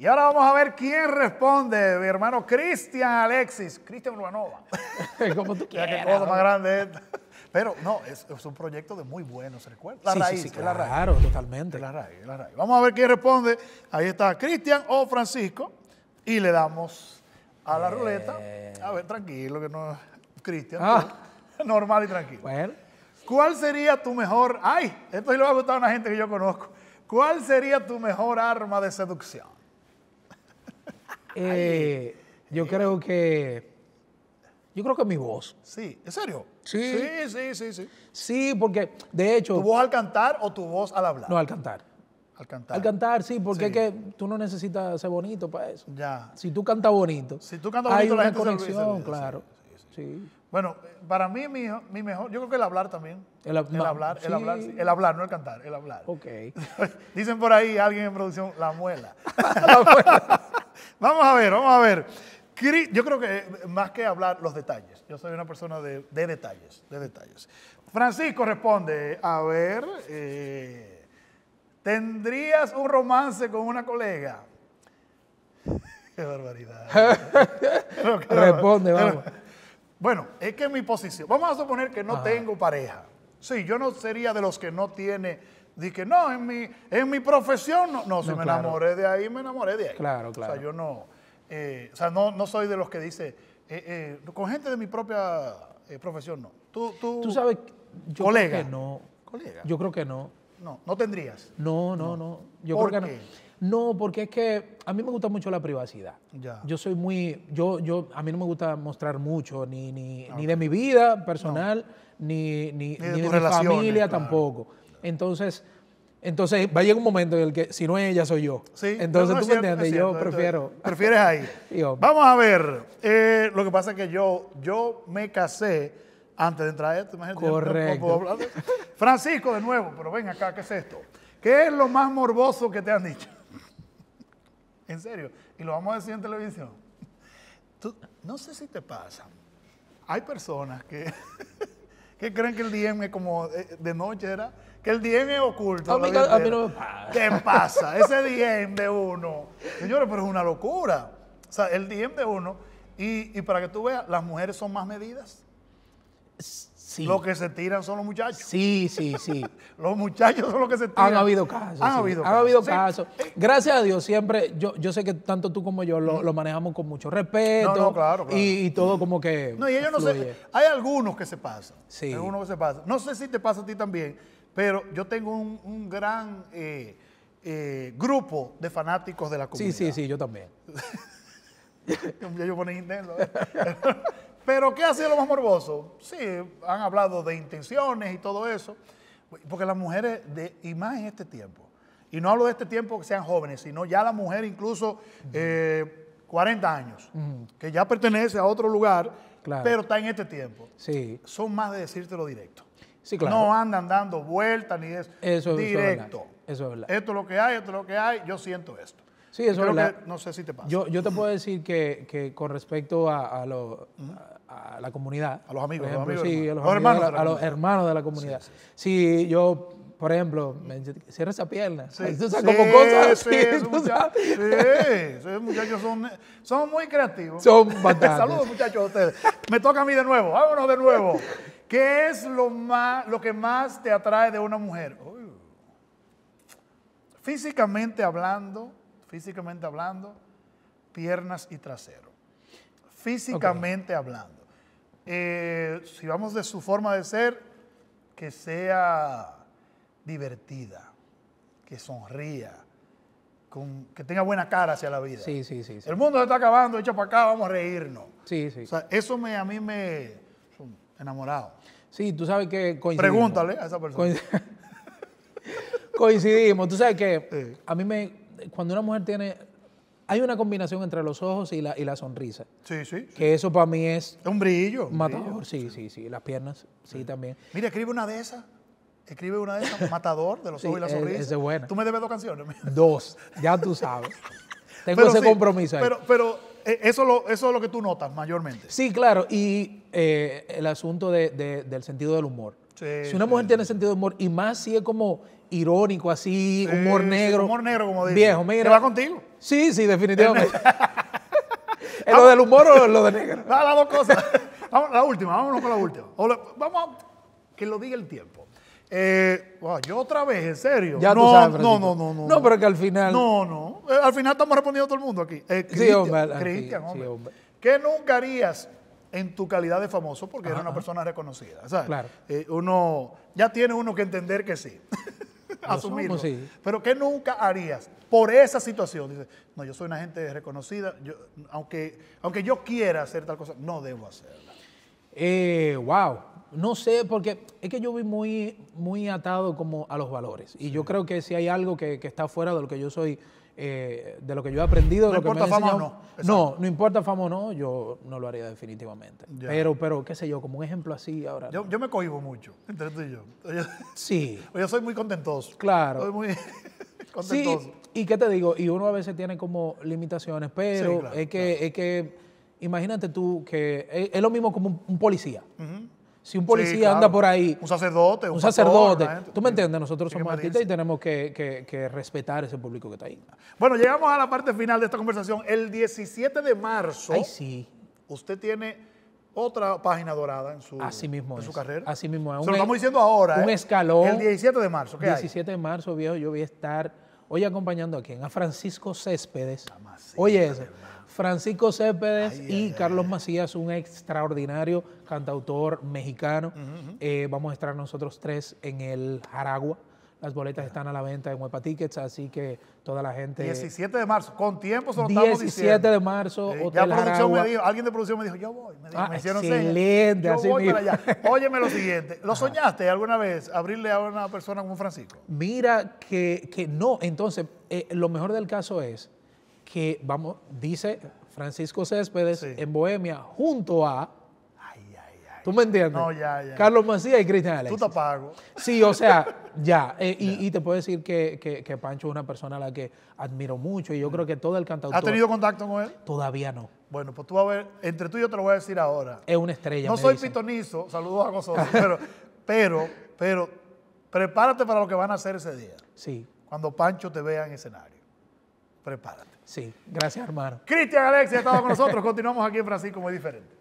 Y ahora vamos a ver quién responde, mi hermano Cristian Alexis, Cristian Urbanova. Como tú quieras. Qué cosa más grande Pero no, es, un proyecto de muy buenos recuerdos. La raíz, sí, sí, claro, la raíz. Claro, totalmente. La raíz, la raíz. Vamos a ver quién responde. Ahí está Cristian o Francisco. Y le damos a la ruleta. Eh. A ver, tranquilo, que no. Cristian. Ah. Normal y tranquilo. Bueno. ¿Cuál sería tu mejor. Ay, esto sí le va a gustar a una gente que yo conozco. ¿Cuál sería tu mejor arma de seducción? Eh, yo creo que. Yo creo que mi voz. Sí, ¿en serio? Sí. Sí, sí, sí, sí. porque de hecho. ¿Tu voz al cantar o tu voz al hablar? No, al cantar. Al cantar. Al cantar, sí, porque es que tú no necesitas ser bonito para eso. Ya. Si tú cantas bonito. Si tú cantas bonito, hay la una gente conexión, claro. Sí, bueno, para mí, mi, mi, mejor, yo creo que el hablar también. El, hablar, el hablar, el hablar, no el cantar, el hablar. Ok. Dicen por ahí alguien en producción, la muela. la muela. Vamos a ver, vamos a ver. Yo creo que eh, más que hablar los detalles, yo soy una persona de, detalles, de detalles. Francisco responde, a ver, eh, ¿tendrías un romance con una colega? Qué barbaridad. responde, vamos. bueno, es que mi posición, vamos a suponer que no tengo pareja. Sí, yo no sería de los que no tiene Dije, no, en mi, en mi profesión, no, no si me enamoré de ahí, me enamoré de ahí. Claro, claro. O sea, yo no, eh, o sea, no, no soy de los que dice, eh, eh, con gente de mi propia profesión, no. Tú, sabes, yo colega. Creo que no. Colega. Yo creo que no. No, no tendrías. No, no, no. Yo ¿Por no. porque es que a mí me gusta mucho la privacidad. Ya. Yo soy muy, yo, yo, a mí no me gusta mostrar mucho, ni, ni, ni de mi vida personal, ni, ni, ni, de, mi familia tampoco. Entonces, entonces va a llegar un momento en el que si no es ella, soy yo. entonces tú me entiendes, yo prefiero. Prefieres ahí. Vamos a ver, eh, lo que pasa es que yo, yo me casé antes de entrar a esto. Imagínate, Correcto. Francisco, de nuevo, pero ven acá, ¿qué es esto? ¿Qué es lo más morboso que te han dicho? en serio. Y lo vamos a decir en televisión. no sé si te pasa. Hay personas que ¿Qué creen que el DM es como eh, de noche era? Que el DM es oculto. ¿Qué pasa? Ese DM de uno. Señores, pero es una locura. O sea, el DM de uno. Y, y para que tú veas, las mujeres son más medidas. Los Lo que se tiran son los muchachos. Sí, sí, sí. los muchachos son los que se tiran. Han habido casos. Han habido, casos. Gracias a Dios, siempre, yo, yo sé que tanto tú como yo lo, manejamos con mucho respeto. No, claro, claro. Y, todo como que. No, y ellos no sé. Hay algunos que se pasan. Sí. Hay algunos que se pasan. No sé si te pasa a ti también, pero yo tengo un, gran eh, eh, grupo de fanáticos de la comunidad. Sí, sí, sí, yo también. yo ponen ¿eh? Pero ¿qué ha sido lo más morboso? Sí, han hablado de intenciones y todo eso, porque las mujeres, de, y más en este tiempo, y no hablo de este tiempo que sean jóvenes, sino ya la mujer incluso 40 eh, años, que ya pertenece a otro lugar, pero está en este tiempo. Sí. Son más de decírtelo directo. Sí, claro. No andan dando vueltas ni eso. Eso, directo. es Eso es verdad. Esto es lo que hay, esto es lo que hay, yo siento esto. Sí, eso es no sé si te pasa. Yo, yo te puedo decir que, que con respecto a, a, la comunidad. A los amigos, a los, hermanos, de la, a los hermanos de la comunidad. Si yo por ejemplo, cierra esa pierna. Sí, como cosas sí, esos muchachos, son, son, muy creativos. Son Saludos, muchachos, a ustedes. Me toca a mí de nuevo. Vámonos de nuevo. ¿Qué es lo, más, lo que más te atrae de una mujer? Físicamente hablando, físicamente hablando, piernas y trasero. Físicamente hablando. Eh, si vamos de su forma de ser, que sea divertida, que sonría, con, que tenga buena cara hacia la vida. Sí, sí, sí. El mundo se está acabando, echa para acá, vamos a reírnos. Sí, sí. eso me, a mí me enamorado. Sí, tú sabes que coincidimos. Pregúntale a esa persona. Coincidimos. tú sabes que a mí me cuando una mujer tiene hay una combinación entre los ojos y la, y la sonrisa. Sí, sí. Que eso para mí es. Un brillo. matador, sí, sí, sí, Las piernas, sí, también. Mira, escribe una de esas. Escribe una de esas, Matador, de los ojos y la sonrisa. Ese es bueno. Tú me debes dos canciones. Dos, ya tú sabes. Tengo ese compromiso ahí. Pero, pero eh, eso, lo, eso es lo que tú notas mayormente. Sí, claro. Y eh, el asunto de, del sentido del humor si una mujer tiene sentido de humor, y más si es como irónico, así, humor negro. humor negro, como dice. Viejo, mira. ¿Te va contigo? Sí, sí, definitivamente. ¿Es lo del humor o lo de negro? las dos cosas. la última, vámonos con la última. vamos a que lo diga el tiempo. Eh, yo otra vez, en serio. Ya no, no, no, no, no. No, pero que al final. No, no. Eh, al final estamos respondiendo todo el mundo aquí. Eh, cristian sí, hombre, hombre. ¿Qué nunca harías en tu calidad de famoso porque eres una persona reconocida. Eh, uno, ya tiene uno que entender que sí. Asumirlo. Pero ¿qué nunca harías por esa situación? dice no, yo soy una gente reconocida, yo, aunque, aunque yo quiera hacer tal cosa, no debo hacerla. wow, eh, no sé, porque es que yo vi muy, muy atado como a los valores. Y yo creo que si hay algo que, está fuera de lo que yo soy eh, de lo que yo he aprendido. No importa fama o no. No, no importa fama o no, yo no lo haría definitivamente. Pero, pero, qué sé yo, como un ejemplo así ahora. Yo, me cohibo mucho, entre tú y yo. sí. yo soy muy contentoso. Claro. Soy muy contentoso. Sí, y qué te digo, y uno a veces tiene como limitaciones, pero es, que, es que, imagínate tú que es, lo mismo como un, policía si un policía anda por ahí. Un sacerdote. Un, sacerdote. ¿eh? Tú me entiendes, nosotros somos artistas y tenemos que, respetar ese público que está ahí. Bueno, llegamos a la parte final de esta conversación. El 17 de marzo. Ay, sí. Usted tiene otra página dorada en su, en su carrera. Así mismo es. Se lo estamos diciendo ahora. Un ¿eh? escalón. El 17 de marzo. ¿qué El 17 de marzo, viejo, yo voy a estar hoy acompañando a quién? A Francisco Céspedes. oye, ese. Francisco Cépedes y Carlos Macías, un extraordinario cantautor mexicano. Eh, vamos a estar nosotros tres en el Jaragua. Las boletas están a la venta en Huepa Tickets, así que toda la gente. 17 de marzo, con tiempo solo estamos diciendo. 17 de marzo, eh, producción me dijo, alguien de producción me dijo, yo voy. Me, ah, hicieron Excelente, yo voy Para allá. Óyeme lo siguiente, ¿lo soñaste alguna vez abrirle a una persona como Francisco? Mira, que, que no. Entonces, eh, lo mejor del caso es que vamos, dice Francisco Céspedes en Bohemia junto a. Ay, ay, ay. ¿Tú me entiendes? No, ya, ya. Carlos Macías y Cristian Alex. Tú te pago. Sí, o sea, eh, ya. Y, te puedo decir que, Pancho es una persona a la que admiro mucho y yo mm. creo que todo el cantautor. ¿Ha tenido contacto con él? Todavía no. Bueno, pues tú a ver, entre tú y yo te lo voy a decir ahora. Es una estrella. No soy pitonizo, saludos a vosotros, pero, pero, pero, prepárate para lo que van a hacer ese día. Sí. Cuando Pancho te vea en escenario. Prepárate. Sí, gracias hermano. Cristian Alexia ha estado con nosotros, continuamos aquí en Francisco muy diferente.